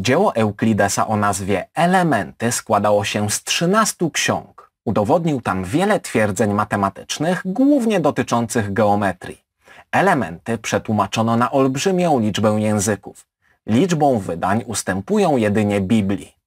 Dzieło Euklidesa o nazwie Elementy składało się z 13 ksiąg. Udowodnił tam wiele twierdzeń matematycznych, głównie dotyczących geometrii. Elementy przetłumaczono na olbrzymią liczbę języków. Liczbą wydań ustępują jedynie Biblii.